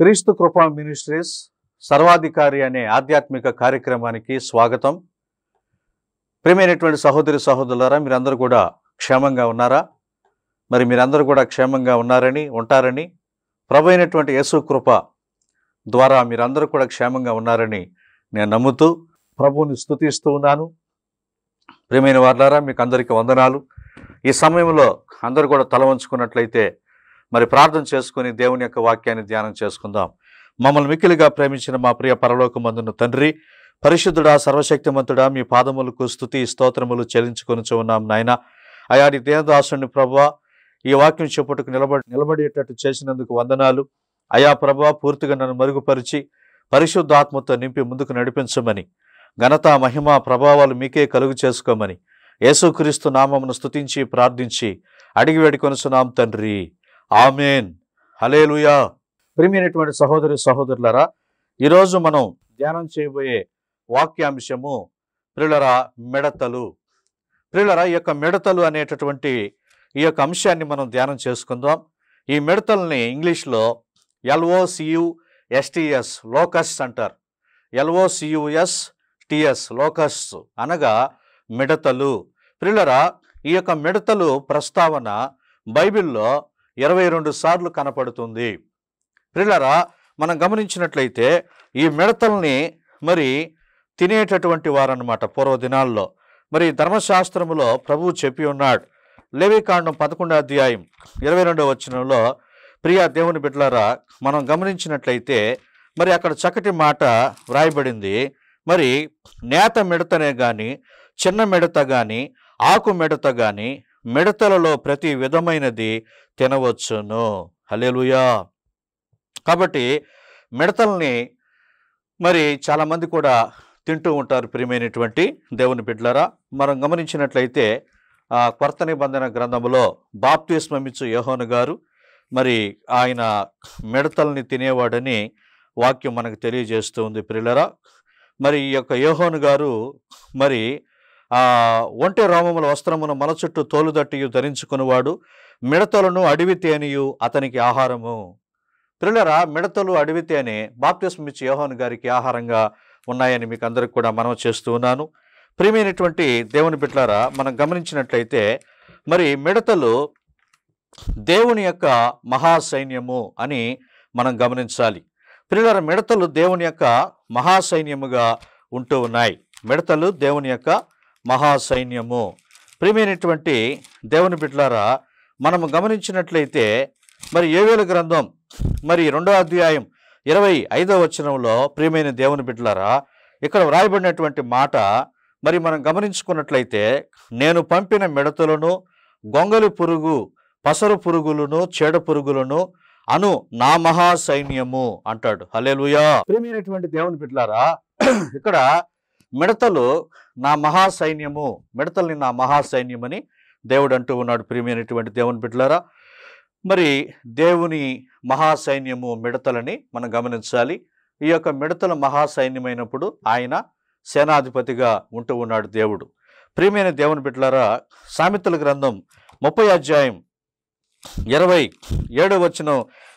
క్రీస్తు కృపా మినిస్ట్రీస్ సర్వాధికారి అనే ఆధ్యాత్మిక కార్యక్రమానికి స్వాగతం ప్రియమైనటువంటి సహోదరి సహోదరులారా మీరందరూ కూడా క్షేమంగా ఉన్నారా మరి మీరందరూ కూడా క్షేమంగా ఉన్నారని ఉంటారని ప్రభు అయినటువంటి యేసు కృప ద్వారా మీరందరూ కూడా క్షేమంగా ఉన్నారని నేను నమ్ముతూ ప్రభువుని స్థుతిస్తూ ఉన్నాను ప్రియమైన వారులారా మీకు అందరికీ వందనాలు ఈ సమయంలో అందరూ కూడా తల వంచుకున్నట్లయితే మరి ప్రార్థన చేసుకుని దేవుని యొక్క వాక్యాన్ని ధ్యానం చేసుకుందాం మమ్మల్ని మిక్కిలిగా ప్రేమించిన మా ప్రియ పరలోకమందున్న తండ్రి పరిశుద్ధుడా సర్వశక్తిమంతుడా మీ పాదములకు స్థుతి స్తోత్రములు చెల్లించుకొని చూన్నాం నాయన అయాడి నీ దేవదాసుని ప్రభా ఈ వాక్యం చెప్పుటకు నిలబడి నిలబడేటట్టు చేసినందుకు వందనాలు అయా ప్రభా పూర్తిగా నన్ను మరుగుపరిచి పరిశుద్ధాత్మతో నింపి ముందుకు నడిపించమని ఘనత మహిమ ప్రభావాలు మీకే కలుగు చేసుకోమని యేసుక్రీస్తు నామమును స్థుతించి ప్రార్థించి అడిగి వేడుకొనుసునాం తండ్రి ఆమెన్ హలేలుయా ప్రియమైనటువంటి సహోదరి సహోదరులరా ఈరోజు మనం ధ్యానం చేయబోయే వాక్యాంశము ప్రిలరా మిడతలు ప్రిలరా ఈ యొక్క మిడతలు అనేటటువంటి ఈ యొక్క అంశాన్ని మనం ధ్యానం చేసుకుందాం ఈ మిడతల్ని ఇంగ్లీష్లో ఎల్ఓసియు ఎస్టిఎస్ లోకస్ అంటారు ఎల్ఓసియుఎస్ టిఎస్ లోకస్ అనగా మిడతలు ప్రిలరా ఈ యొక్క మిడతలు ప్రస్తావన బైబిల్లో ఇరవై రెండు సార్లు కనపడుతుంది ప్రిల్లరా మనం గమనించినట్లయితే ఈ మిడతల్ని మరి తినేటటువంటి వారన్నమాట పూర్వదినాల్లో మరి ధర్మశాస్త్రములో ప్రభువు చెప్పి ఉన్నాడు లేవికాండం పదకొండో అధ్యాయం ఇరవై రెండవ వచనంలో ప్రియా దేవుని బిడ్డలారా మనం గమనించినట్లయితే మరి అక్కడ చక్కటి మాట వ్రాయబడింది మరి నేత మిడతనే కానీ చిన్న మెడత కానీ ఆకు మెడత కానీ మిడతలలో ప్రతి విధమైనది తినవచ్చును హలేలుయా కాబట్టి మిడతల్ని మరి చాలామంది కూడా తింటూ ఉంటారు ప్రియమైనటువంటి దేవుని బిడ్లరా మనం గమనించినట్లయితే ఆ కొరత నిబంధన గ్రంథంలో బాప్తిస్మమిచ్చు యహోను గారు మరి ఆయన మిడతల్ని తినేవాడని వాక్యం మనకు తెలియజేస్తూ ఉంది ప్రిల్లరా మరి ఈ యొక్క యోహోను గారు మరి ఒంటె రోమముల వస్త్రమును మన చుట్టూ తోలుదట్టియు ధరించుకునివాడు మిడతలను అడవి తేనియు అతనికి ఆహారము పిల్లరా మిడతలు అడవి తేనె బాప్తిస్మిచ్చి యోహన్ గారికి ఆహారంగా ఉన్నాయని మీకు అందరికి కూడా మనం చేస్తూ ఉన్నాను ప్రియమైనటువంటి దేవుని బిడ్డలారా మనం గమనించినట్లయితే మరి మిడతలు దేవుని యొక్క మహాసైన్యము అని మనం గమనించాలి పిల్లల మిడతలు దేవుని యొక్క మహాసైన్యముగా ఉంటూ ఉన్నాయి మిడతలు దేవుని యొక్క మహాసైన్యము ప్రియమైనటువంటి దేవుని బిడ్లారా మనము గమనించినట్లయితే మరి ఏవేల గ్రంథం మరి రెండో అధ్యాయం ఇరవై ఐదవ వచనంలో ప్రియమైన దేవుని బిడ్డలారా ఇక్కడ వ్రాయబడినటువంటి మాట మరి మనం గమనించుకున్నట్లయితే నేను పంపిన మిడతలను గొంగలి పురుగు పసరు పురుగులను చెడ పురుగులను అను నా మహాసైన్యము అంటాడు లుయా ప్రియమైనటువంటి దేవుని బిడ్డలారా ఇక్కడ మిడతలు నా మహాసైన్యము మిడతల్ని నా మహాసైన్యమని దేవుడు అంటూ ఉన్నాడు ప్రియమైనటువంటి దేవుని బిడ్డలారా మరి దేవుని మహాసైన్యము మిడతలని మనం గమనించాలి ఈ యొక్క మిడతల మహాసైన్యమైనప్పుడు ఆయన సేనాధిపతిగా ఉంటూ ఉన్నాడు దేవుడు ప్రియమైన దేవుని బిడ్డలారా సామెతల గ్రంథం ముప్పై అధ్యాయం ఇరవై ఏడు వచ్చిన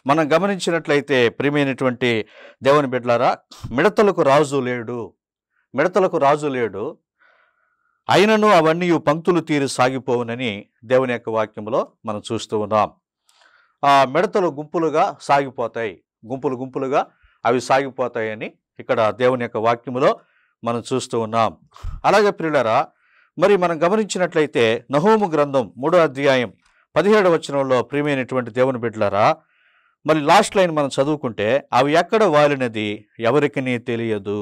మనం గమనించినట్లయితే ప్రియమైనటువంటి దేవుని బిడ్డలారా మిడతలకు రాజు లేడు మిడతలకు రాజు లేడు అయినను అవన్నీ పంక్తులు తీరి సాగిపోవునని దేవుని యొక్క వాక్యంలో మనం చూస్తూ ఉన్నాం ఆ మిడతలు గుంపులుగా సాగిపోతాయి గుంపులు గుంపులుగా అవి సాగిపోతాయని ఇక్కడ దేవుని యొక్క వాక్యంలో మనం చూస్తూ ఉన్నాం అలాగే ప్రియులరా మరి మనం గమనించినట్లయితే నహోము గ్రంథం మూడో అధ్యాయం పదిహేడు వచనంలో ప్రియమైనటువంటి దేవుని బిడ్డలరా మరి లాస్ట్ లైన్ మనం చదువుకుంటే అవి ఎక్కడ వాలినది ఎవరికి తెలియదు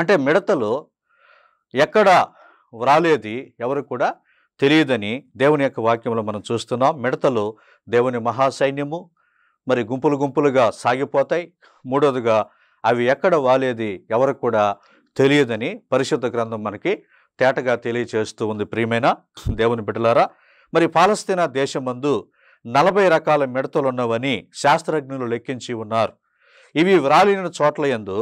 అంటే మిడతలు ఎక్కడ వ్రాలేది ఎవరికి కూడా తెలియదని దేవుని యొక్క వాక్యంలో మనం చూస్తున్నాం మిడతలు దేవుని మహాసైన్యము మరి గుంపులు గుంపులుగా సాగిపోతాయి మూడోదిగా అవి ఎక్కడ వాలేది ఎవరికి కూడా తెలియదని పరిశుద్ధ గ్రంథం మనకి తేటగా తెలియచేస్తూ ఉంది ప్రియమైన దేవుని బిడ్డలారా మరి పాలస్తీనా దేశం మందు నలభై రకాల మిడతలు ఉన్నవని శాస్త్రజ్ఞులు లెక్కించి ఉన్నారు ఇవి వ్రాలిన చోట్ల ఎందు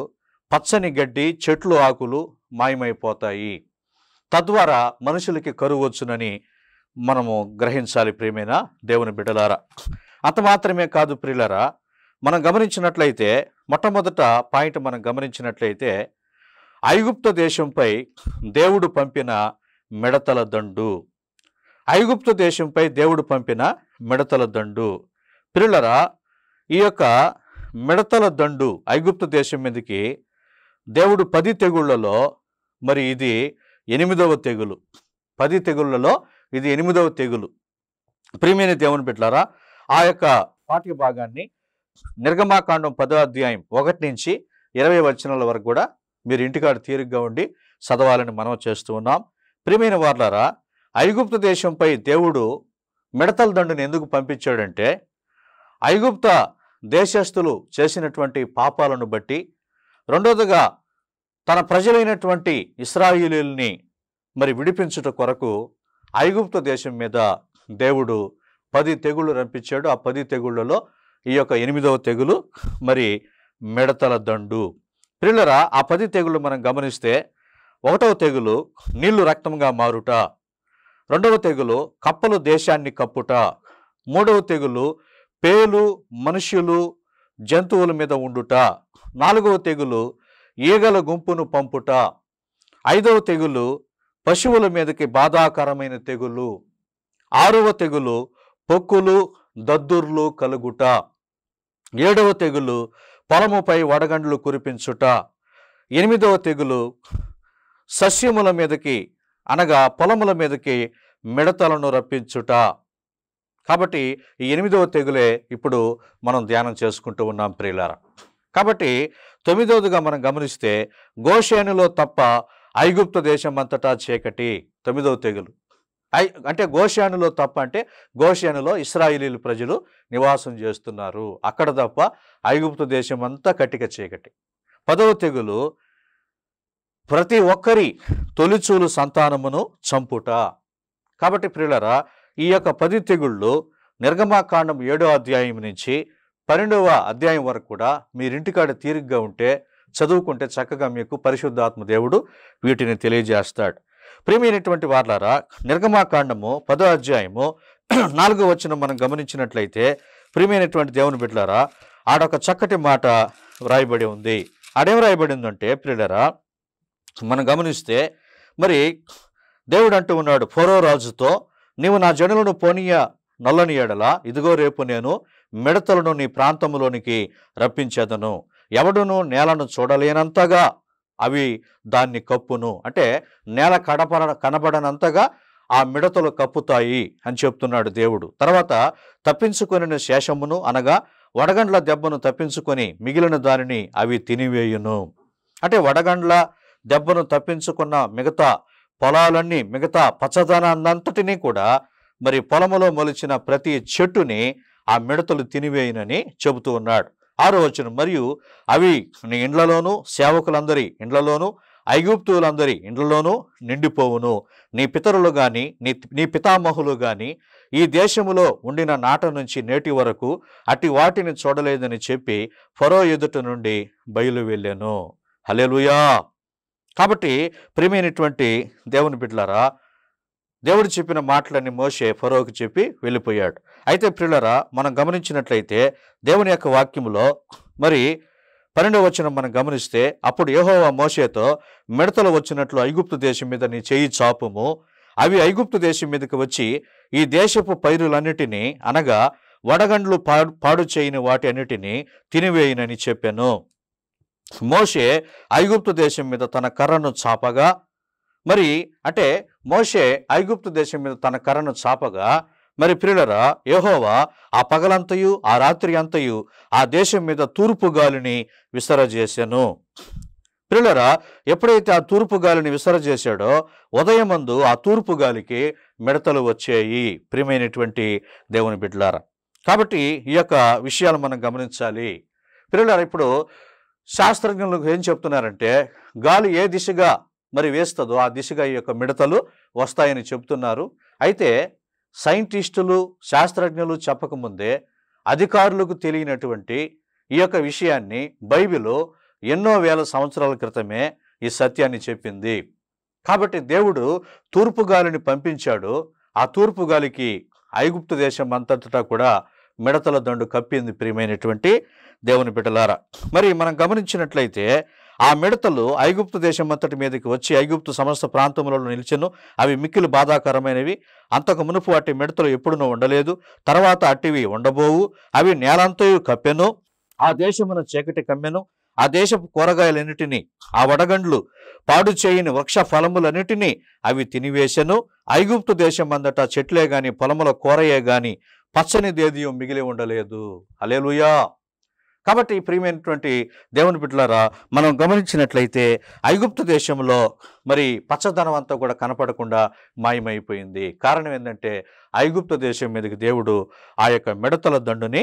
పచ్చని గడ్డి చెట్లు ఆకులు మాయమైపోతాయి తద్వారా మనుషులకి కరువు వచ్చునని మనము గ్రహించాలి ప్రియమైన దేవుని బిడ్డలారా అంత మాత్రమే కాదు ప్రియులరా మనం గమనించినట్లయితే మొట్టమొదట పాయింట్ మనం గమనించినట్లయితే ఐగుప్త దేశంపై దేవుడు పంపిన మిడతల దండు ఐగుప్త దేశంపై దేవుడు పంపిన మిడతల దండు పిల్లరా ఈ యొక్క మిడతల దండు ఐగుప్త దేశం మీదకి దేవుడు పది తెగుళ్లలో మరి ఇది ఎనిమిదవ తెగులు పది తెగుళ్లలో ఇది ఎనిమిదవ తెగులు ప్రియమైన దేవుని పెట్టారా ఆ యొక్క పాఠ్య భాగాన్ని నిర్గమాకాండం పదో అధ్యాయం ఒకటి నుంచి ఇరవై వచనాల వరకు కూడా మీరు ఇంటికాడ తీరుగ్గా ఉండి చదవాలని మనం చేస్తూ ఉన్నాం ప్రియమైన వార్లారా ఐగుప్త దేశంపై దేవుడు మిడతల దండుని ఎందుకు పంపించాడంటే ఐగుప్త దేశస్థులు చేసినటువంటి పాపాలను బట్టి రెండోదిగా తన ప్రజలైనటువంటి ఇస్రాయిలీల్ని మరి విడిపించుట కొరకు ఐగుప్త దేశం మీద దేవుడు పది తెగుళ్ళు రంపించాడు ఆ పది తెగుళ్ళలో ఈ యొక్క ఎనిమిదవ తెగులు మరి మిడతల దండు ప్రిల్లరా ఆ పది తెగులు మనం గమనిస్తే ఒకటవ తెగులు నీళ్లు రక్తంగా మారుట రెండవ తెగులు కప్పలు దేశాన్ని కప్పుట మూడవ తెగులు పేలు మనుష్యులు జంతువుల మీద ఉండుట నాలుగవ తెగులు ఈగల గుంపును పంపుట ఐదవ తెగులు పశువుల మీదకి బాధాకరమైన తెగులు ఆరవ తెగులు పొక్కులు దద్దుర్లు కలుగుట ఏడవ తెగులు పొలముపై వడగండ్లు కురిపించుట ఎనిమిదవ తెగులు సస్యముల మీదకి అనగా పొలముల మీదకి మిడతలను రప్పించుట కాబట్టి ఈ ఎనిమిదవ తెగులే ఇప్పుడు మనం ధ్యానం చేసుకుంటూ ఉన్నాం ప్రియులారా కాబట్టి తొమ్మిదవదిగా మనం గమనిస్తే గోషేనులో తప్ప ఐగుప్త దేశం అంతటా చీకటి తొమ్మిదవ తెగులు ఐ అంటే గోషేణులో తప్ప అంటే గోషేణులో ఇస్రాయిలీలు ప్రజలు నివాసం చేస్తున్నారు అక్కడ తప్ప ఐగుప్త దేశం అంతా కటిక చీకటి పదవ తెగులు ప్రతి ఒక్కరి తొలిచూలు సంతానమును చంపుట కాబట్టి ప్రియులరా ఈ యొక్క పది తెగుళ్ళు నిర్గమాకాండం ఏడో అధ్యాయం నుంచి పన్నెండవ అధ్యాయం వరకు కూడా మీరింటికాడ తీరిగ్గా ఉంటే చదువుకుంటే చక్కగా మీకు పరిశుద్ధాత్మ దేవుడు వీటిని తెలియజేస్తాడు ప్రేమైనటువంటి వార్లారా నిర్గమాకాండము పదో అధ్యాయము నాలుగో వచ్చిన మనం గమనించినట్లయితే ప్రియమైనటువంటి దేవుని బిడ్డలారా ఆడొక చక్కటి మాట వ్రాయబడి ఉంది ఆడేం రాయబడిందంటే ప్రియులరా మనం గమనిస్తే మరి దేవుడు అంటూ ఉన్నాడు ఫోరో రాజుతో నీవు నా జనులను పోనీయ నల్లని ఎడల ఇదిగో రేపు నేను మిడతలను నీ ప్రాంతములోనికి రప్పించేదను ఎవడును నేలను చూడలేనంతగా అవి దాన్ని కప్పును అంటే నేల కడపడ కనబడనంతగా ఆ మిడతలు కప్పుతాయి అని చెప్తున్నాడు దేవుడు తర్వాత తప్పించుకుని శేషమును అనగా వడగండ్ల దెబ్బను తప్పించుకొని మిగిలిన దానిని అవి తినివేయును అంటే వడగండ్ల దెబ్బను తప్పించుకున్న మిగతా పొలాలన్నీ మిగతా పచ్చదనాన్నంతటినీ కూడా మరి పొలములో మొలిచిన ప్రతి చెట్టుని ఆ మిడతలు తినివేయనని చెబుతూ ఉన్నాడు ఆరో రోజున మరియు అవి నీ ఇండ్లలోనూ సేవకులందరి ఇండ్లలోనూ ఐగుప్తులందరి ఇండ్లలోనూ నిండిపోవును నీ పితరులు కానీ నీ నీ పితామహులు కానీ ఈ దేశములో ఉండిన నాట నుంచి నేటి వరకు అట్టి వాటిని చూడలేదని చెప్పి ఫరో ఎదుట నుండి బయలు వెళ్ళాను హలేలుయా కాబట్టి ప్రియమైనటువంటి దేవుని బిడ్డలారా దేవుడు చెప్పిన మాటలన్నీ మోసే ఫరోకి చెప్పి వెళ్ళిపోయాడు అయితే ప్రియులరా మనం గమనించినట్లయితే దేవుని యొక్క వాక్యంలో మరి పన్నెండవ వచనం మనం గమనిస్తే అప్పుడు యహోవా మోసేతో మిడతలు వచ్చినట్లు ఐగుప్తు దేశం మీద నీ చేయి చాపుము అవి ఐగుప్తు దేశం మీదకి వచ్చి ఈ దేశపు పైరులన్నిటినీ అనగా వడగండ్లు పాడు పాడు చేయని వాటి అన్నిటినీ తినివేయనని చెప్పాను మోషే ఐగుప్తు దేశం మీద తన కర్రను చాపగా మరి అంటే మోషే ఐగుప్తు దేశం మీద తన కర్రను చాపగా మరి ప్రియులరా యహోవా ఆ పగలంతయు ఆ రాత్రి అంతయు ఆ దేశం మీద తూర్పు గాలిని విసరజేశాను ప్రియులరా ఎప్పుడైతే ఆ తూర్పు గాలిని విసరజేశాడో ఉదయమందు ఆ తూర్పు గాలికి మిడతలు వచ్చాయి ప్రియమైనటువంటి దేవుని బిడ్డలారా కాబట్టి ఈ యొక్క విషయాలు మనం గమనించాలి ప్రియులరా ఇప్పుడు శాస్త్రజ్ఞులు ఏం చెప్తున్నారంటే గాలి ఏ దిశగా మరి వేస్తుందో ఆ దిశగా ఈ యొక్క మిడతలు వస్తాయని చెబుతున్నారు అయితే సైంటిస్టులు శాస్త్రజ్ఞులు చెప్పకముందే అధికారులకు తెలియనటువంటి ఈ యొక్క విషయాన్ని బైబిల్ ఎన్నో వేల సంవత్సరాల క్రితమే ఈ సత్యాన్ని చెప్పింది కాబట్టి దేవుడు తూర్పు గాలిని పంపించాడు ఆ తూర్పు గాలికి ఐగుప్తు దేశం అంతటా కూడా మిడతల దండు కప్పింది ప్రియమైనటువంటి దేవుని బిడ్డలారా మరి మనం గమనించినట్లయితే ఆ మిడతలు ఐగుప్తు దేశం అంతటి మీదకి వచ్చి ఐగుప్తు సమస్త ప్రాంతంలో నిలిచెను అవి మిక్కిలు బాధాకరమైనవి అంతకు మునుపు అట్టి మిడతలు ఎప్పుడునూ ఉండలేదు తర్వాత అట్టివి ఉండబోవు అవి నేలంతయు కప్పెను ఆ దేశమున చీకటి కమ్మెను ఆ దేశపు కూరగాయలన్నిటినీ ఆ వడగండ్లు పాడు చేయని వృక్ష ఫలములన్నిటినీ అవి తినివేశను ఐగుప్తు దేశం అంతటా చెట్లే గాని పొలముల కూరయే గాని పచ్చని దేదీయం మిగిలి ఉండలేదు అలేలుయా కాబట్టి ప్రియమైనటువంటి దేవుని బిడ్డలారా మనం గమనించినట్లయితే ఐగుప్తు దేశంలో మరి పచ్చదనం అంతా కూడా కనపడకుండా మాయమైపోయింది కారణం ఏంటంటే ఐగుప్తు దేశం మీదకి దేవుడు ఆ యొక్క మిడతల దండుని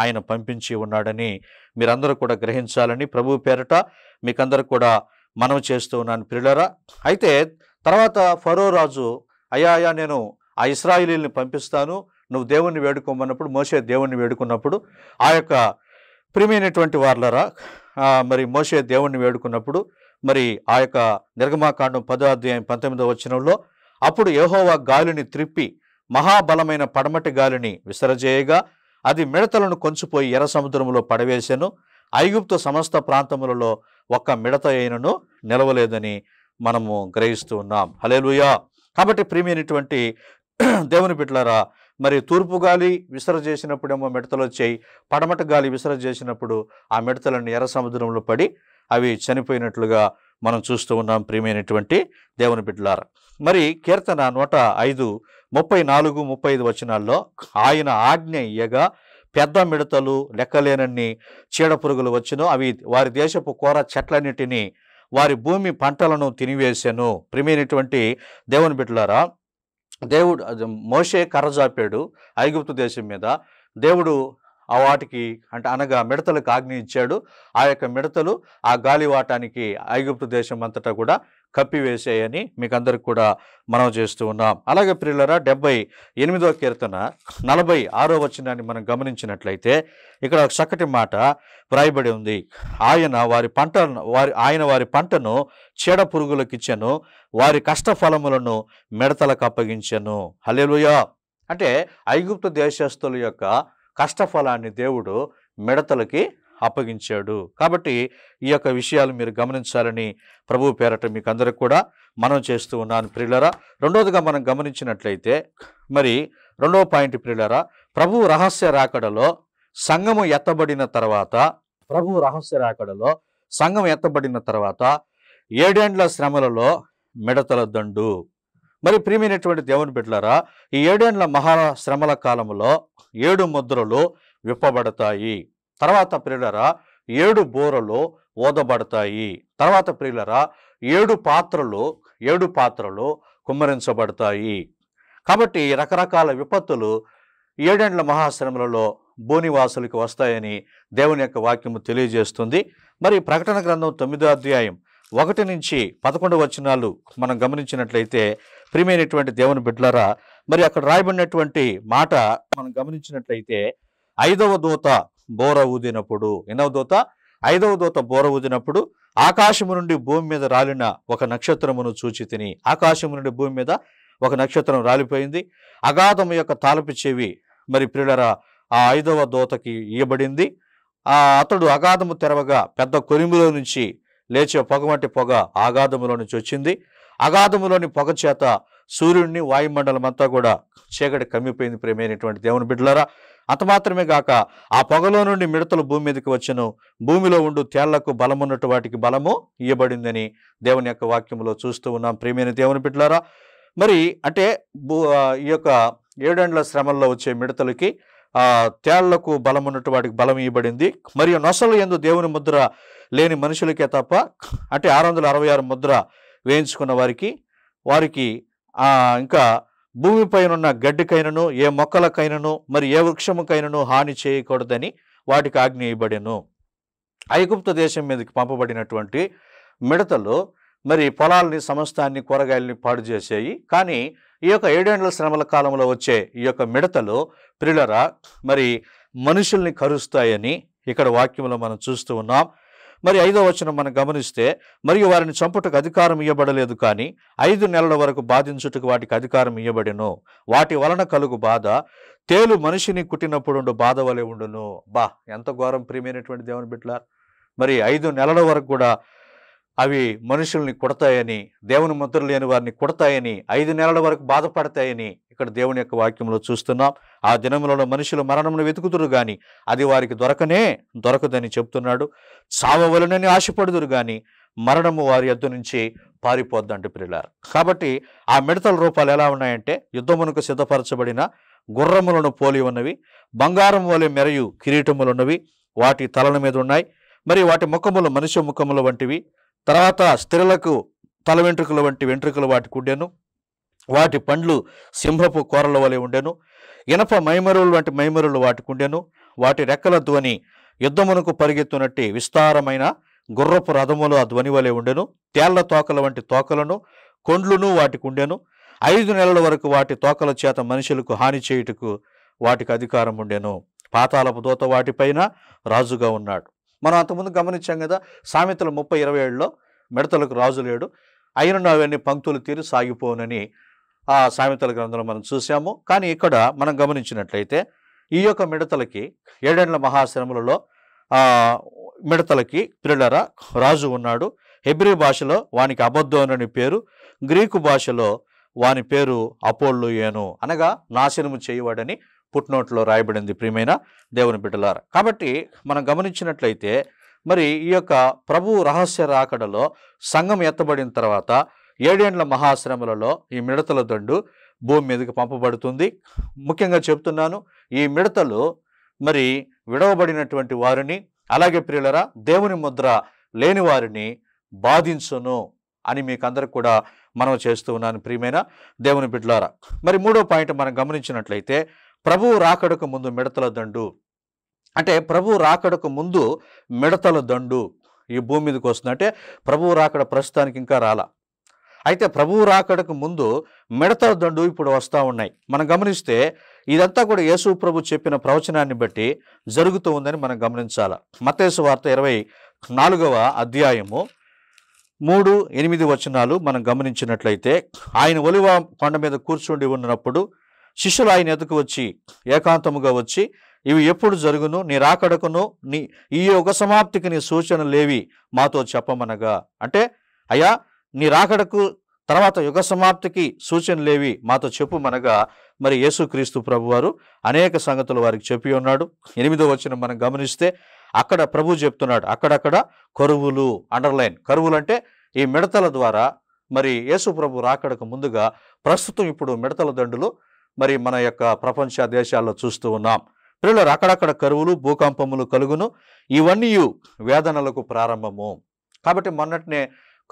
ఆయన పంపించి ఉన్నాడని మీరందరూ కూడా గ్రహించాలని ప్రభు పేరట మీకందరూ కూడా మనం చేస్తూ ఉన్నాను పిల్లరా అయితే తర్వాత ఫరో రాజు అయ్యా నేను ఆ ఇస్రాయిలీల్ని పంపిస్తాను నువ్వు దేవుణ్ణి వేడుకోమన్నప్పుడు మోసే దేవుణ్ణి వేడుకున్నప్పుడు ఆ యొక్క ప్రియమైనటువంటి వార్లరా మరి మోసే దేవుణ్ణి వేడుకున్నప్పుడు మరి ఆ యొక్క నిర్గమాకాండం పదో అధ్యాయం పంతొమ్మిదో వచ్చినంలో అప్పుడు యహోవా గాలిని త్రిప్పి మహాబలమైన పడమటి గాలిని విసరజేయగా అది మిడతలను కొంచిపోయి ఎర్ర సముద్రంలో పడవేశాను ఐగుప్తు సమస్త ప్రాంతములలో ఒక్క మిడత అయినను నిలవలేదని మనము గ్రహిస్తూ ఉన్నాం హలేలుయా కాబట్టి ప్రియమైనటువంటి దేవుని బిడ్డలరా మరి తూర్పు గాలి విసర చేసినప్పుడేమో మిడతలు వచ్చాయి పడమట గాలి విసర చేసినప్పుడు ఆ మిడతలన్నీ ఎర్ర సముద్రంలో పడి అవి చనిపోయినట్లుగా మనం చూస్తూ ఉన్నాం ప్రియమైనటువంటి దేవుని బిడ్డలార మరి కీర్తన నూట ఐదు ముప్పై నాలుగు ముప్పై ఐదు వచనాల్లో ఆయన ఆజ్ఞ ఇయ్యగా పెద్ద మిడతలు లెక్కలేనన్ని చీడపురుగులు వచ్చును అవి వారి దేశపు కూర చెట్లన్నిటినీ వారి భూమి పంటలను తినివేశాను ప్రియమైనటువంటి దేవుని బిడ్డలారా దేవుడు మోషే కర్రజాపాడు ఐగుప్తు దేశం మీద దేవుడు ఆ వాటికి అంటే అనగా మిడతలకు ఆజ్ఞ ఇచ్చాడు ఆ యొక్క మిడతలు ఆ గాలివాటానికి ఐగుప్తు దేశం అంతటా కూడా కప్పివేసేయని మీకు అందరికి కూడా మనం చేస్తూ ఉన్నాం అలాగే ప్రియులరా డెబ్బై ఎనిమిదో కీర్తన నలభై ఆరో వచ్చినాన్ని మనం గమనించినట్లయితే ఇక్కడ ఒక చక్కటి మాట వ్రాయబడి ఉంది ఆయన వారి పంట వారి ఆయన వారి పంటను చీడ ఇచ్చాను వారి కష్టఫలములను మిడతలకు అప్పగించెను హలేలుయా అంటే ఐగుప్తు దేశస్తుల యొక్క కష్టఫలాన్ని దేవుడు మిడతలకి అప్పగించాడు కాబట్టి ఈ యొక్క విషయాలు మీరు గమనించాలని ప్రభు పేరట మీకు అందరికి కూడా మనం చేస్తూ ఉన్నాను ప్రియులరా రెండవదిగా మనం గమనించినట్లయితే మరి రెండవ పాయింట్ ప్రియులరా ప్రభు రహస్య రాకడలో సంఘము ఎత్తబడిన తర్వాత ప్రభు రహస్య రాకడలో సంఘం ఎత్తబడిన తర్వాత ఏడేండ్ల శ్రమలలో మిడతల దండు మరి ప్రియమైనటువంటి దేవుని బిడ్డలారా ఈ ఏడేండ్ల మహా శ్రమల కాలంలో ఏడు ముద్రలు విప్పబడతాయి తర్వాత ప్రియులరా ఏడు బోరలు ఓదబడతాయి తర్వాత ప్రియులరా ఏడు పాత్రలు ఏడు పాత్రలు కుమ్మరించబడతాయి కాబట్టి రకరకాల విపత్తులు ఏడేండ్ల మహాశ్రమలలో భూనివాసులకి వస్తాయని దేవుని యొక్క వాక్యము తెలియజేస్తుంది మరి ప్రకటన గ్రంథం తొమ్మిదో అధ్యాయం ఒకటి నుంచి పదకొండు వచనాలు మనం గమనించినట్లయితే ప్రియమైనటువంటి దేవుని బిడ్డలారా మరి అక్కడ రాయబడినటువంటి మాట మనం గమనించినట్లయితే ఐదవ దూత బోర ఊదినప్పుడు ఎన్నవ దూత ఐదవ దూత బోర ఊదినప్పుడు ఆకాశము నుండి భూమి మీద రాలిన ఒక నక్షత్రమును చూచి తిని ఆకాశము నుండి భూమి మీద ఒక నక్షత్రం రాలిపోయింది అగాధము యొక్క తాలపు చెవి మరి ప్రియులరా ఆ ఐదవ ఇవ్వబడింది ఇయ్యబడింది అతడు అగాధము తెరవగా పెద్ద కొరిమిలో నుంచి లేచే పొగ వంటి పొగ ఆగాధములో నుంచి వచ్చింది అగాధములోని పొగ చేత సూర్యుడిని వాయుమండలం అంతా కూడా చీకటి కమ్మిపోయింది ప్రేమైనటువంటి దేవుని బిడ్డలరా అంత మాత్రమే గాక ఆ పొగలో నుండి మిడతలు భూమి మీదకి వచ్చను భూమిలో ఉండు తేళ్లకు బలమున్నట్టు వాటికి బలము ఇవ్వబడిందని దేవుని యొక్క వాక్యంలో చూస్తూ ఉన్నాం ప్రేమైన దేవుని బిడ్డలరా మరి అంటే ఈ యొక్క ఏడేండ్ల శ్రమల్లో వచ్చే మిడతలకి తేళ్లకు బలం ఉన్నట్టు వాటికి బలం ఇవ్వబడింది మరియు నొసలు ఎందు దేవుని ముద్ర లేని మనుషులకే తప్ప అంటే ఆరు వందల అరవై ఆరు ముద్ర వేయించుకున్న వారికి వారికి ఇంకా భూమిపైన ఉన్న గడ్డికైనను ఏ మొక్కలకైనను మరి ఏ వృక్షముకైనను హాని చేయకూడదని వాటికి ఆజ్ఞ ఇవ్వబడెను ఐగుప్త దేశం మీదకి పంపబడినటువంటి మిడతలు మరి పొలాలని సమస్తాన్ని కూరగాయల్ని పాడు చేసేవి కానీ ఈ యొక్క ఏడేండ్ల శ్రమల కాలంలో వచ్చే ఈ యొక్క మిడతలు ప్రిలరా మరి మనుషుల్ని కరుస్తాయని ఇక్కడ వాక్యంలో మనం చూస్తూ ఉన్నాం మరి ఐదో వచనం మనం గమనిస్తే మరియు వారిని చంపుటకు అధికారం ఇవ్వబడలేదు కానీ ఐదు నెలల వరకు బాధించుటకు వాటికి అధికారం ఇవ్వబడెను వాటి వలన కలుగు బాధ తేలు మనిషిని కుట్టినప్పుడు బాధ వలె ఉండును బా ఎంత ఘోరం ప్రియమైనటువంటి దేవుని బిడ్డలారు మరి ఐదు నెలల వరకు కూడా అవి మనుషుల్ని కొడతాయని దేవుని ముద్ర లేని వారిని కొడతాయని ఐదు నెలల వరకు బాధపడతాయని ఇక్కడ దేవుని యొక్క వాక్యంలో చూస్తున్నాం ఆ దినములలో మనుషులు మరణమును వెతుకుతురు కానీ అది వారికి దొరకనే దొరకదని చెప్తున్నాడు చావవలనని ఆశపడుదురు కానీ మరణము వారి యొద్ నుంచి పారిపోద్దంటే పిల్లారు కాబట్టి ఆ మిడతల రూపాలు ఎలా ఉన్నాయంటే యుద్ధమునకు సిద్ధపరచబడిన గుర్రములను పోలి ఉన్నవి బంగారం వలె మెరయు కిరీటములున్నవి వాటి తలల మీద ఉన్నాయి మరి వాటి ముఖములు మనిషి ముఖముల వంటివి తర్వాత స్త్రీలకు తల వెంట్రుకలు వంటి వెంట్రుకలు వాటికి ఉండెను వాటి పండ్లు సింహపు కూరల వలె ఉండెను ఇనప మైమరువులు వంటి మైమరువులు వాటికి ఉండెను వాటి రెక్కల ధ్వని యుద్ధమునకు పరిగెత్తునట్టి విస్తారమైన గుర్రపు రథములు ఆ ధ్వని వలె ఉండెను తేళ్ల తోకల వంటి తోకలను కొండ్లును వాటికి ఉండెను ఐదు నెలల వరకు వాటి తోకల చేత మనుషులకు హాని చేయుటకు వాటికి అధికారం ఉండెను పాతాలపు దూత వాటిపైన రాజుగా ఉన్నాడు మనం అంతకుముందు గమనించాం కదా సామెతలు ముప్పై ఇరవై ఏడులో మిడతలకు రాజు లేడు అయిన అవన్నీ పంక్తులు తీరి సాగిపోనని ఆ సామెతల గ్రంథంలో మనం చూసాము కానీ ఇక్కడ మనం గమనించినట్లయితే ఈ యొక్క మిడతలకి ఏడేండ్ల మహాశ్రమలలో మిడతలకి పిల్లర రాజు ఉన్నాడు హెబ్రి భాషలో వానికి అబద్ధం అని పేరు గ్రీకు భాషలో వాని పేరు అపోళ్ళు అనగా నాశనము చేయవాడని పుట్నోట్లో రాయబడింది ప్రియమైన దేవుని బిడ్డలారా కాబట్టి మనం గమనించినట్లయితే మరి ఈ యొక్క ప్రభు రహస్య రాకడలో సంఘం ఎత్తబడిన తర్వాత ఏడేండ్ల మహాశ్రమలలో ఈ మిడతల దండు భూమి మీదకి పంపబడుతుంది ముఖ్యంగా చెప్తున్నాను ఈ మిడతలు మరి విడవబడినటువంటి వారిని అలాగే ప్రియులరా దేవుని ముద్ర లేని వారిని బాధించును అని మీకు అందరికి కూడా మనం చేస్తూ ఉన్నాను ప్రియమైన దేవుని బిడ్లారా మరి మూడో పాయింట్ మనం గమనించినట్లయితే ప్రభువు రాకడకు ముందు మిడతల దండు అంటే ప్రభు రాకడకు ముందు మిడతల దండు ఈ భూమి మీదకి వస్తుంది అంటే ప్రభువు రాకడ ప్రస్తుతానికి ఇంకా రాలా అయితే ప్రభువు రాకడకు ముందు మిడతల దండు ఇప్పుడు వస్తూ ఉన్నాయి మనం గమనిస్తే ఇదంతా కూడా యేసు ప్రభు చెప్పిన ప్రవచనాన్ని బట్టి జరుగుతూ ఉందని మనం గమనించాల మతేసు వార్త ఇరవై నాలుగవ అధ్యాయము మూడు ఎనిమిది వచనాలు మనం గమనించినట్లయితే ఆయన ఒలివ కొండ మీద కూర్చుండి ఉన్నప్పుడు శిష్యులు ఆయన ఎదుకు వచ్చి ఏకాంతముగా వచ్చి ఇవి ఎప్పుడు జరుగును నీ రాకడకును నీ ఈ యొక్క సమాప్తికి నీ సూచనలేవి మాతో చెప్పమనగా అంటే అయ్యా నీ రాకడకు తర్వాత యుగ సమాప్తికి సూచనలేవి మాతో చెప్పుమనగా మరి యేసుక్రీస్తు ప్రభువారు అనేక సంగతులు వారికి చెప్పి ఉన్నాడు ఎనిమిదో వచ్చిన మనం గమనిస్తే అక్కడ ప్రభు చెప్తున్నాడు అక్కడక్కడ కరువులు అండర్లైన్ కరువులు అంటే ఈ మిడతల ద్వారా మరి యేసు ప్రభు రాకడకు ముందుగా ప్రస్తుతం ఇప్పుడు మిడతల దండులు మరి మన యొక్క ప్రపంచ దేశాల్లో చూస్తూ ఉన్నాం పిల్లలు అక్కడక్కడ కరువులు భూకంపములు కలుగును ఇవన్నీ వేదనలకు ప్రారంభము కాబట్టి మొన్నటినే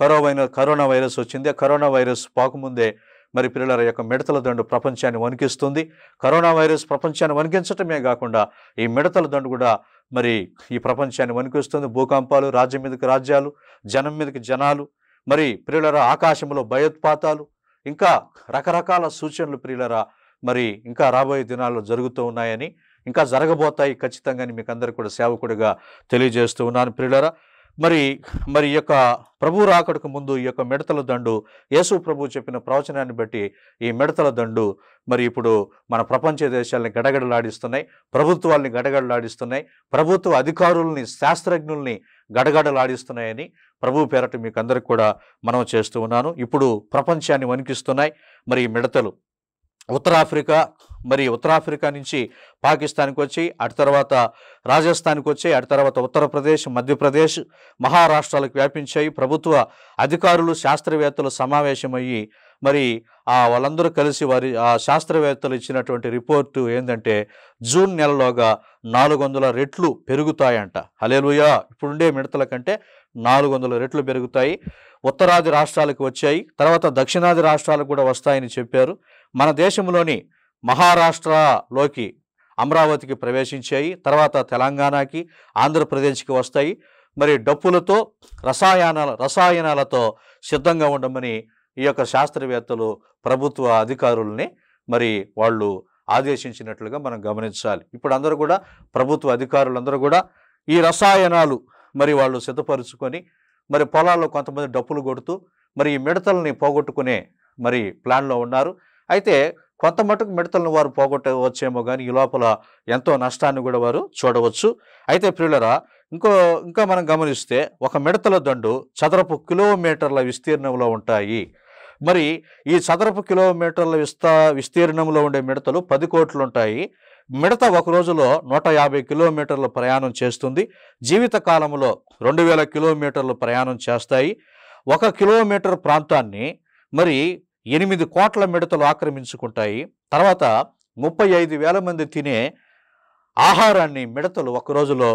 కరోవైన కరోనా వైరస్ వచ్చింది కరోనా వైరస్ పోకముందే మరి పిల్లల యొక్క మిడతల దండు ప్రపంచాన్ని వణికిస్తుంది కరోనా వైరస్ ప్రపంచాన్ని వణికించటమే కాకుండా ఈ మిడతల దండు కూడా మరి ఈ ప్రపంచాన్ని వణికిస్తుంది భూకంపాలు రాజ్యం మీదకి రాజ్యాలు జనం మీదకి జనాలు మరి ప్రియులరా ఆకాశంలో భయోత్పాతాలు ఇంకా రకరకాల సూచనలు ప్రియులరా మరి ఇంకా రాబోయే దినాల్లో జరుగుతూ ఉన్నాయని ఇంకా జరగబోతాయి ఖచ్చితంగా మీకు అందరికీ కూడా సేవకుడిగా తెలియజేస్తూ ఉన్నాను ప్రియులరా మరి మరి యొక్క ప్రభు రాకడకు ముందు ఈ యొక్క మిడతల దండు యేసు ప్రభు చెప్పిన ప్రవచనాన్ని బట్టి ఈ మిడతల దండు మరి ఇప్పుడు మన ప్రపంచ దేశాలని గడగడలాడిస్తున్నాయి ప్రభుత్వాల్ని గడగడలాడిస్తున్నాయి ప్రభుత్వ అధికారుల్ని శాస్త్రజ్ఞుల్ని గడగడలాడిస్తున్నాయని ప్రభు పేరటి మీకు అందరికి కూడా మనం చేస్తూ ఉన్నాను ఇప్పుడు ప్రపంచాన్ని వణికిస్తున్నాయి మరి ఈ మిడతలు ఉత్తరాఫ్రికా మరి ఉత్తరాఫ్రికా నుంచి పాకిస్తాన్కి వచ్చి అటు తర్వాత రాజస్థాన్కి వచ్చి అటు తర్వాత ఉత్తరప్రదేశ్ మధ్యప్రదేశ్ మహారాష్ట్రాలకు వ్యాపించాయి ప్రభుత్వ అధికారులు శాస్త్రవేత్తలు సమావేశమయ్యి మరి ఆ వాళ్ళందరూ కలిసి వారి ఆ శాస్త్రవేత్తలు ఇచ్చినటువంటి రిపోర్టు ఏంటంటే జూన్ నెలలోగా నాలుగు వందల రెట్లు పెరుగుతాయంట హలేలుయా ఇప్పుడుండే మిడతల కంటే నాలుగు వందల రెట్లు పెరుగుతాయి ఉత్తరాది రాష్ట్రాలకు వచ్చాయి తర్వాత దక్షిణాది రాష్ట్రాలకు కూడా వస్తాయని చెప్పారు మన దేశంలోని మహారాష్ట్రలోకి అమరావతికి ప్రవేశించాయి తర్వాత తెలంగాణకి ఆంధ్రప్రదేశ్కి వస్తాయి మరి డప్పులతో రసాయనాల రసాయనాలతో సిద్ధంగా ఉండమని ఈ యొక్క శాస్త్రవేత్తలు ప్రభుత్వ అధికారుల్ని మరి వాళ్ళు ఆదేశించినట్లుగా మనం గమనించాలి ఇప్పుడు అందరూ కూడా ప్రభుత్వ అధికారులందరూ కూడా ఈ రసాయనాలు మరి వాళ్ళు సిద్ధపరుచుకొని మరి పొలాల్లో కొంతమంది డప్పులు కొడుతూ మరి ఈ మిడతల్ని పోగొట్టుకునే మరి ప్లాన్లో ఉన్నారు అయితే కొంత మటుకు మిడతలను వారు పోగొట్టవచ్చేమో కానీ ఈ లోపల ఎంతో నష్టాన్ని కూడా వారు చూడవచ్చు అయితే ప్రియులరా ఇంకో ఇంకా మనం గమనిస్తే ఒక మిడతల దండు చదరపు కిలోమీటర్ల విస్తీర్ణంలో ఉంటాయి మరి ఈ చదరపు కిలోమీటర్ల విస్తా విస్తీర్ణంలో ఉండే మిడతలు పది కోట్లు ఉంటాయి మిడత ఒక రోజులో నూట యాభై కిలోమీటర్ల ప్రయాణం చేస్తుంది జీవిత కాలంలో రెండు వేల కిలోమీటర్లు ప్రయాణం చేస్తాయి ఒక కిలోమీటర్ ప్రాంతాన్ని మరి ఎనిమిది కోట్ల మిడతలు ఆక్రమించుకుంటాయి తర్వాత ముప్పై ఐదు వేల మంది తినే ఆహారాన్ని మిడతలు ఒక రోజులో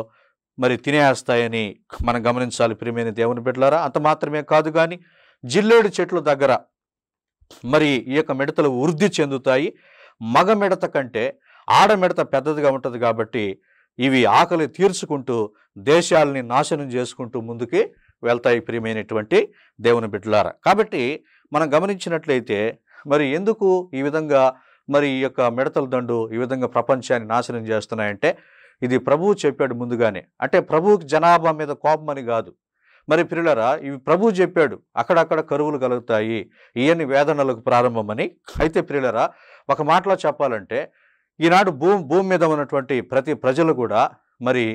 మరి తినేస్తాయని మనం గమనించాలి ప్రియమైన దేవుని బిడ్డలారా అంత మాత్రమే కాదు కానీ జిల్లేడు చెట్ల దగ్గర మరి ఈ యొక్క మిడతలు వృద్ధి చెందుతాయి మగ మిడత కంటే ఆడ మిడత పెద్దదిగా ఉంటుంది కాబట్టి ఇవి ఆకలి తీర్చుకుంటూ దేశాలని నాశనం చేసుకుంటూ ముందుకి వెళ్తాయి ప్రియమైనటువంటి దేవుని బిడ్డలారా కాబట్టి మనం గమనించినట్లయితే మరి ఎందుకు ఈ విధంగా మరి ఈ యొక్క మిడతల దండు ఈ విధంగా ప్రపంచాన్ని నాశనం చేస్తున్నాయంటే ఇది ప్రభువు చెప్పాడు ముందుగానే అంటే ప్రభువుకి జనాభా మీద కోపం అని కాదు మరి పిల్లరా ఇవి ప్రభు చెప్పాడు అక్కడక్కడ కరువులు కలుగుతాయి ఇవన్నీ వేదనలకు ప్రారంభమని అయితే పిల్లరా ఒక మాటలో చెప్పాలంటే ఈనాడు భూమి భూమి మీద ఉన్నటువంటి ప్రతి ప్రజలు కూడా మరి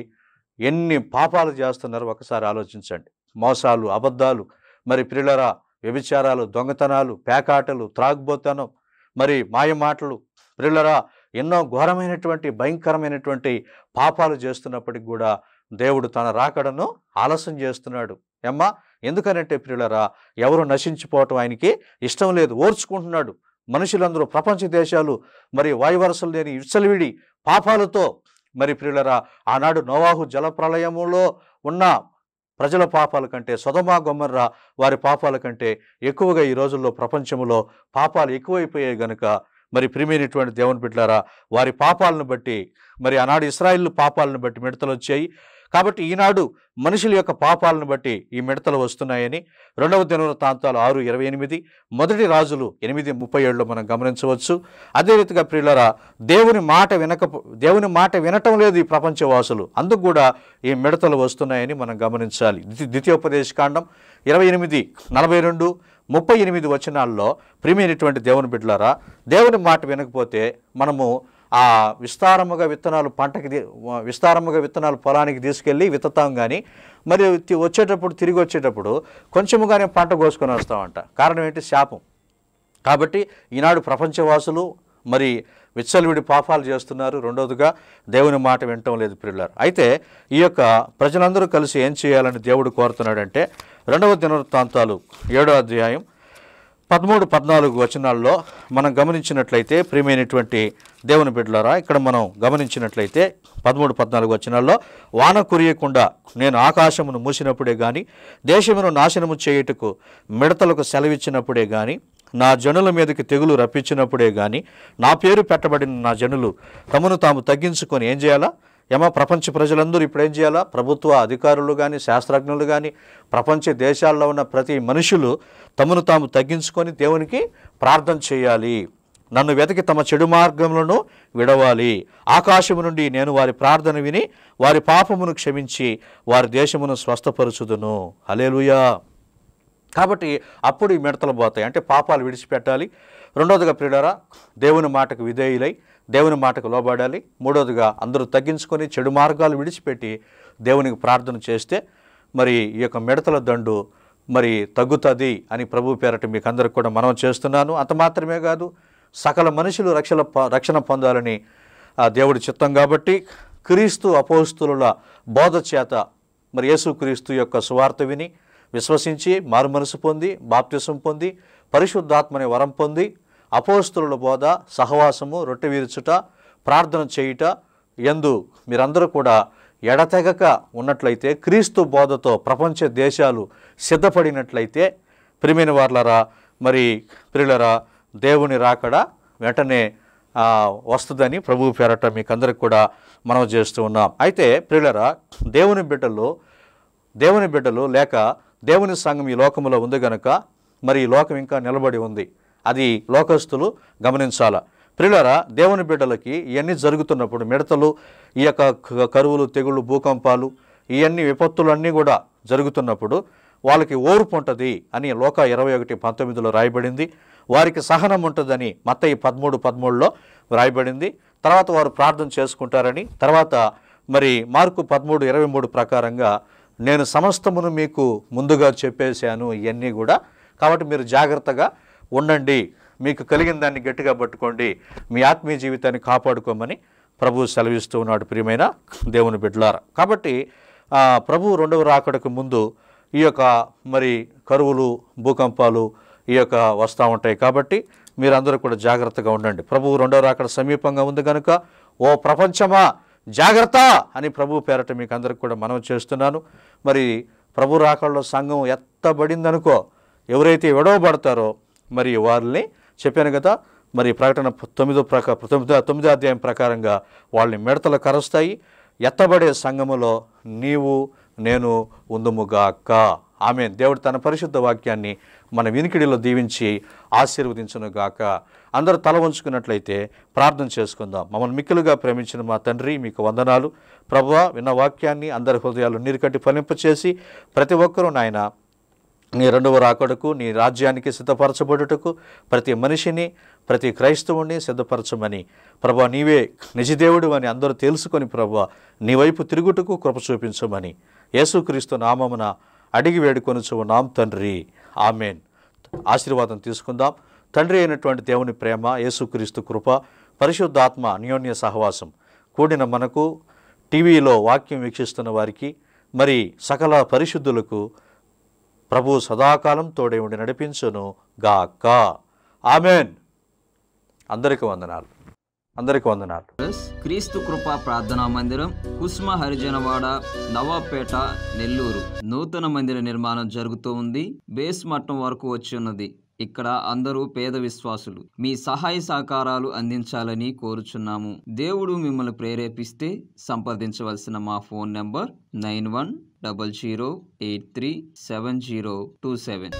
ఎన్ని పాపాలు చేస్తున్నారో ఒకసారి ఆలోచించండి మోసాలు అబద్ధాలు మరి పిల్లరా వ్యభిచారాలు దొంగతనాలు పేకాటలు త్రాగుబోతనం మరి మాయమాటలు పిల్లరా ఎన్నో ఘోరమైనటువంటి భయంకరమైనటువంటి పాపాలు చేస్తున్నప్పటికి కూడా దేవుడు తన రాకడను ఆలస్యం చేస్తున్నాడు ఎమ్మా ఎందుకనంటే ప్రిలరా ఎవరు నశించిపోవటం ఆయనకి ఇష్టం లేదు ఓర్చుకుంటున్నాడు మనుషులందరూ ప్రపంచ దేశాలు మరి వాయువరసలు లేని ఇచ్చలవిడి పాపాలతో మరి ప్రిలరా ఆనాడు నోవాహు జలప్రలయములో ఉన్న ప్రజల పాపాల కంటే సొదమా గొమ్మర్ర వారి పాపాల కంటే ఎక్కువగా ఈ రోజుల్లో ప్రపంచంలో పాపాలు ఎక్కువైపోయాయి గనుక మరి ప్రిమైనటువంటి దేవుని బిడ్డారా వారి పాపాలను బట్టి మరి ఆనాడు ఇస్రాయిల్ పాపాలను బట్టి మిడతలు వచ్చాయి కాబట్టి ఈనాడు మనుషుల యొక్క పాపాలను బట్టి ఈ మిడతలు వస్తున్నాయని రెండవ దినంలో తాంతాలు ఆరు ఇరవై ఎనిమిది మొదటి రాజులు ఎనిమిది ముప్పై ఏడులో మనం గమనించవచ్చు అదే రీతిగా ప్రియులరా దేవుని మాట వినక దేవుని మాట వినటం లేదు ఈ ప్రపంచవాసులు అందుకు కూడా ఈ మిడతలు వస్తున్నాయని మనం గమనించాలి ద్వితీయోపదేశ కాండం ఇరవై ఎనిమిది నలభై రెండు ముప్పై ఎనిమిది వచనాల్లో ప్రిమైనటువంటి దేవుని బిడ్డలారా దేవుని మాట వినకపోతే మనము ఆ విస్తారముగా విత్తనాలు పంటకి విస్తారముగా విత్తనాలు పొలానికి తీసుకెళ్ళి విత్తతాం కానీ మరి వచ్చేటప్పుడు తిరిగి వచ్చేటప్పుడు కొంచెముగానే పంట కోసుకొని వస్తామంట కారణం ఏంటి శాపం కాబట్టి ఈనాడు ప్రపంచవాసులు మరి విచ్చలవిడి పాపాలు చేస్తున్నారు రెండవదిగా దేవుని మాట వినటం లేదు పిల్లలు అయితే ఈ యొక్క ప్రజలందరూ కలిసి ఏం చేయాలని దేవుడు కోరుతున్నాడంటే రెండవ దినవృత్తాంతాలు ఏడో అధ్యాయం పదమూడు పద్నాలుగు వచనాల్లో మనం గమనించినట్లయితే ప్రియమైనటువంటి దేవుని బిడ్డలారా ఇక్కడ మనం గమనించినట్లయితే పదమూడు పద్నాలుగు వచనాల్లో వాన కురియకుండా నేను ఆకాశమును మూసినప్పుడే కానీ దేశమును నాశనము చేయుటకు మిడతలకు సెలవిచ్చినప్పుడే కానీ నా జనుల మీదకి తెగులు రప్పించినప్పుడే కానీ నా పేరు పెట్టబడిన నా జనులు తమను తాము తగ్గించుకొని ఏం చేయాలా ఏమో ప్రపంచ ప్రజలందరూ ఇప్పుడు ఏం చేయాలా ప్రభుత్వ అధికారులు కానీ శాస్త్రజ్ఞులు కానీ ప్రపంచ దేశాల్లో ఉన్న ప్రతి మనుషులు తమను తాము తగ్గించుకొని దేవునికి ప్రార్థన చేయాలి నన్ను వెతికి తమ చెడు మార్గములను విడవాలి ఆకాశము నుండి నేను వారి ప్రార్థన విని వారి పాపమును క్షమించి వారి దేశమును స్వస్థపరుచుదును హలేలుయా కాబట్టి అప్పుడు ఈ మిడతలు పోతాయి అంటే పాపాలు విడిచిపెట్టాలి రెండవదిగా ప్రియుడారా దేవుని మాటకు విధేయులై దేవుని మాటకు లోబడాలి మూడవదిగా అందరూ తగ్గించుకొని చెడు మార్గాలు విడిచిపెట్టి దేవునికి ప్రార్థన చేస్తే మరి ఈ యొక్క మిడతల దండు మరి తగ్గుతుంది అని ప్రభు పేరట మీకు అందరికి కూడా మనం చేస్తున్నాను అంత మాత్రమే కాదు సకల మనుషులు రక్షణ రక్షణ పొందాలని ఆ దేవుడి చిత్తం కాబట్టి క్రీస్తు అపోస్తుల బోధ చేత మరి యేసుక్రీస్తు యొక్క సువార్త విని విశ్వసించి మనసు పొంది బాప్తిసం పొంది పరిశుద్ధాత్మని వరం పొంది అపోస్తుల బోధ సహవాసము రొట్టె విరుచుట ప్రార్థన చేయుట ఎందు మీరందరూ కూడా ఎడతెగక ఉన్నట్లయితే క్రీస్తు బోధతో ప్రపంచ దేశాలు సిద్ధపడినట్లయితే ప్రిమిన వార్లరా మరి ప్రియులరా దేవుని రాకడ వెంటనే వస్తుందని ప్రభు పేరట మీకు అందరికి కూడా మనం చేస్తూ ఉన్నాం అయితే ప్రియులరా దేవుని బిడ్డలు దేవుని బిడ్డలు లేక దేవుని సంఘం ఈ లోకంలో ఉంది కనుక మరి ఈ లోకం ఇంకా నిలబడి ఉంది అది లోకస్తులు గమనించాల ప్రియులరా దేవుని బిడ్డలకి ఇవన్నీ జరుగుతున్నప్పుడు మిడతలు ఈ యొక్క కరువులు తెగుళ్ళు భూకంపాలు ఇవన్నీ విపత్తులన్నీ కూడా జరుగుతున్నప్పుడు వాళ్ళకి ఓర్పు ఉంటుంది అని లోక ఇరవై ఒకటి పంతొమ్మిదిలో రాయబడింది వారికి సహనం ఉంటుందని మత్తయి పదమూడు పదమూడులో రాయబడింది తర్వాత వారు ప్రార్థన చేసుకుంటారని తర్వాత మరి మార్కు పదమూడు ఇరవై మూడు ప్రకారంగా నేను సమస్తమును మీకు ముందుగా చెప్పేశాను ఇవన్నీ కూడా కాబట్టి మీరు జాగ్రత్తగా ఉండండి మీకు కలిగిన దాన్ని గట్టిగా పట్టుకోండి మీ ఆత్మీయ జీవితాన్ని కాపాడుకోమని ప్రభు సెలవిస్తూ ఉన్నాడు ప్రియమైన దేవుని బిడ్డలారా కాబట్టి ప్రభు రెండవ రాకడకు ముందు ఈ యొక్క మరి కరువులు భూకంపాలు ఈ యొక్క వస్తూ ఉంటాయి కాబట్టి మీరందరూ కూడా జాగ్రత్తగా ఉండండి ప్రభువు రెండో రాకడ సమీపంగా ఉంది కనుక ఓ ప్రపంచమా జాగ్రత్త అని ప్రభు పేరట మీకు అందరికి కూడా మనం చేస్తున్నాను మరి ప్రభు రాకడలో సంఘం ఎత్తబడిందనుకో ఎవరైతే విడవబడతారో మరి వారిని చెప్పాను కదా మరి ప్రకటన తొమ్మిదో ప్రకార తొమ్మిదో తొమ్మిదో అధ్యాయం ప్రకారంగా వాళ్ళని మిడతలు కరుస్తాయి ఎత్తబడే సంఘములో నీవు నేను ఉందుముగాక ఆమె దేవుడు తన పరిశుద్ధ వాక్యాన్ని మన వినికిడిలో దీవించి ఆశీర్వదించునుగాక అందరూ తల వంచుకున్నట్లయితే ప్రార్థన చేసుకుందాం మమ్మల్ని మిక్కులుగా ప్రేమించిన మా తండ్రి మీకు వందనాలు ప్రభు విన్న వాక్యాన్ని అందరి హృదయాలు నీరు కట్టి ఫలింపచేసి ప్రతి ఒక్కరూ నాయన నీ రెండవ రాకడకు నీ రాజ్యానికి సిద్ధపరచబడుటకు ప్రతి మనిషిని ప్రతి క్రైస్తవుణ్ణి సిద్ధపరచమని ప్రభా నీవే నిజదేవుడు అని అందరూ తెలుసుకొని ప్రభా నీ వైపు తిరుగుటకు కృప చూపించమని యేసుక్రీస్తు నామమున అడిగి వేడుకొనుచు నాం తండ్రి ఆమెన్ ఆశీర్వాదం తీసుకుందాం తండ్రి అయినటువంటి దేవుని ప్రేమ యేసుక్రీస్తు కృప పరిశుద్ధాత్మ అన్యోన్య సహవాసం కూడిన మనకు టీవీలో వాక్యం వీక్షిస్తున్న వారికి మరి సకల పరిశుద్ధులకు ప్రభు సదాకాలం తోడే ఉండి నడిపించును గాక్క ఆమెన్ అందరికీ వందనాలు అందరికీ వందనాలు క్రీస్తు కృపా ప్రార్థనా మందిరం కుస్మ హరిజనవాడ నవాపేట నెల్లూరు నూతన మందిర నిర్మాణం జరుగుతూ ఉంది బేస్ మట్టం వరకు వచ్చి ఉన్నది ఇక్కడ అందరూ పేద విశ్వాసులు మీ సహాయ సహకారాలు అందించాలని కోరుచున్నాము దేవుడు మిమ్మల్ని ప్రేరేపిస్తే సంప్రదించవలసిన మా phone number nine one double zero eight three seven zero two seven